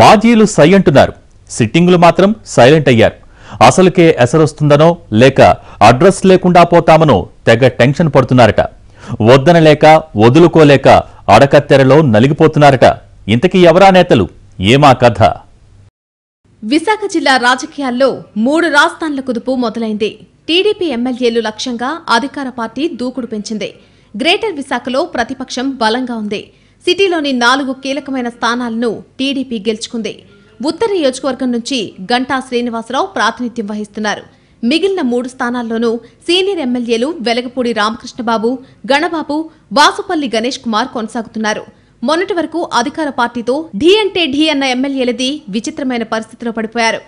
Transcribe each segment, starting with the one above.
మాజీలు సై అంటున్నారు సిట్టింగులు మాత్రం సైలెంట్ అయ్యారు అసలుకే ఎసరొస్తుందనో లేక అడ్రస్ లేకుండా పోతామనో తెగ టెన్షన్ పడుతున్నారట వద్దనలేక వదులుకోలేక అడకత్తెరలో నలిగిపోతున్నారట ఇంతకీ ఎవరా నేతలు ఏమా కథ విశాఖ జిల్లా రాజకీయాల్లో మూడు రాజధానుల కుదుపు మొదలైంది టీడీపీ ఎమ్మెల్యేలు లక్ష్యంగా అధికార పార్టీ దూకుడు పెంచింది గ్రేటర్ విశాఖలో ప్రతిపక్షం బలంగా ఉంది సిటీలోని నాలుగు కీలకమైన స్థానాలను టీడీపీ గెలుచుకుంది ఉత్తర నియోజకవర్గం నుంచి గంటా శ్రీనివాసరావు ప్రాతినిధ్యం వహిస్తున్నారు మిగిలిన మూడు స్థానాల్లోనూ సీనియర్ ఎమ్మెల్యేలు వెలగపూడి రామకృష్ణబాబు గణబాబు వాసుపల్లి గణేష్ కుమార్ కొనసాగుతున్నారు మొన్నటి వరకు అధికార పార్టీతో ఢీ అంటే ఢీ అన్న ఎమ్మెల్యేలది విచిత్రమైన పరిస్థితిలో పడిపోయారు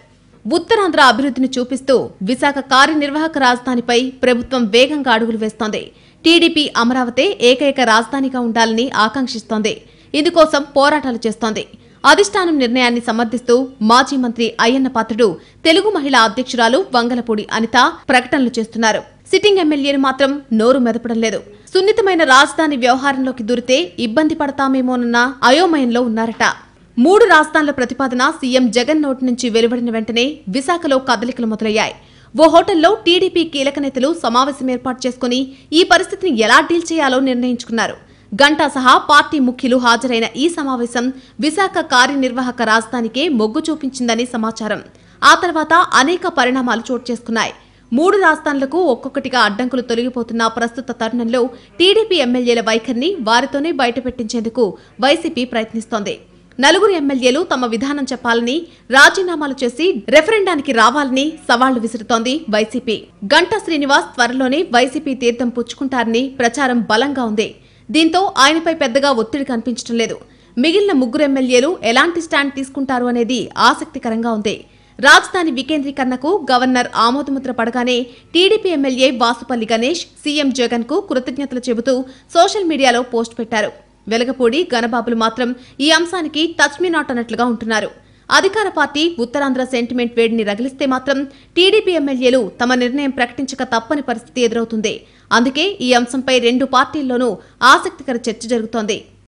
ఉత్తరాంధ్ర అభివృద్ధిని చూపిస్తూ విశాఖ కార్యనిర్వాహక రాజధానిపై ప్రభుత్వం వేగంగా అడుగులు వేస్తోంది టీడీపీ అమరావతి ఏకైక రాజధానిగా ఉండాలని ఆకాంక్షిస్తోంది ఇందుకోసం పోరాటాలు చేస్తోంది అధిష్టానం నిర్ణయాన్ని సమర్థిస్తూ మాజీ మంత్రి అయ్యన్న పాత్రుడు తెలుగు మహిళా అధ్యక్షురాలు వంగలపూడి అనిత ప్రకటనలు చేస్తున్నారు సిట్టింగ్ ఎమ్మెల్యేను మాత్రం నోరు మెదపడం లేదు సున్నితమైన రాజధాని వ్యవహారంలోకి దూరితే ఇబ్బంది పడతామేమోనన్న అయోమయంలో ఉన్నారట మూడు రాష్ట్రాల ప్రతిపాదన సీఎం జగన్ నోటి నుంచి వెలువడిన వెంటనే విశాఖలో కదలికలు మొదలయ్యాయి ఓ హోటల్లో టీడీపీ కీలక నేతలు సమావేశం ఏర్పాటు చేసుకుని ఈ పరిస్థితిని ఎలా డీల్ చేయాలో నిర్ణయించుకున్నారు గంటా సహా పార్టీ ముఖ్యులు హాజరైన ఈ సమావేశం విశాఖ కార్యనిర్వాహక రాజధానికే మొగ్గు చూపించిందని సమాచారం ఆ తర్వాత అనేక పరిణామాలు చోటు చేసుకున్నాయి మూడు రాజధానులకు ఒక్కొక్కటిగా అడ్డంకులు తొలగిపోతున్న ప్రస్తుత తరుణంలో టీడీపీ ఎమ్మెల్యేల వైఖరిని వారితోనే బయటపెట్టించేందుకు వైసీపీ ప్రయత్నిస్తోంది నలుగురు ఎమ్మెల్యేలు తమ విధానం చెప్పాలని రాజీనామాలు చేసి రెఫరెండానికి రావాలని సవాళ్లు విసురుతోంది వైసీపీ గంటా శ్రీనివాస్ త్వరలోనే వైసీపీ తీర్థం పుచ్చుకుంటారని ప్రచారం బలంగా ఉంది దీంతో ఆయనపై పెద్దగా ఒత్తిడి కనిపించడం లేదు మిగిలిన ముగ్గురు ఎమ్మెల్యేలు ఎలాంటి స్టాండ్ తీసుకుంటారు అనేది ఆసక్తికరంగా ఉంది రాజధాని వికేంద్రీకరణకు గవర్నర్ ఆమోదముద్ర పడగానే TDP MLA Vasupalli Ganesh CM Jagan కు కృతజ్ఞతలు చెబుతూ సోషల్ మీడియాలో పోస్ట్ పెట్టారు వెలగపూడి గణబాబులు మాత్రం ఈ అంశానికి టచ్ మీ నాట్ అన్నట్లుగా ఉంటున్నారు అధికార పార్టీ ఉత్తరాంధ్ర సెంటిమెంట్ వేడిని రగిలిస్తే మాత్రం టీడీపీ ఎమ్మెల్యేలు తమ నిర్ణయం ప్రకటించక తప్పని పరిస్థితి ఎదురవుతుంది అందుకే ఈ అంశంపై రెండు పార్టీల్లోనూ ఆసక్తికర చర్చ జరుగుతోంది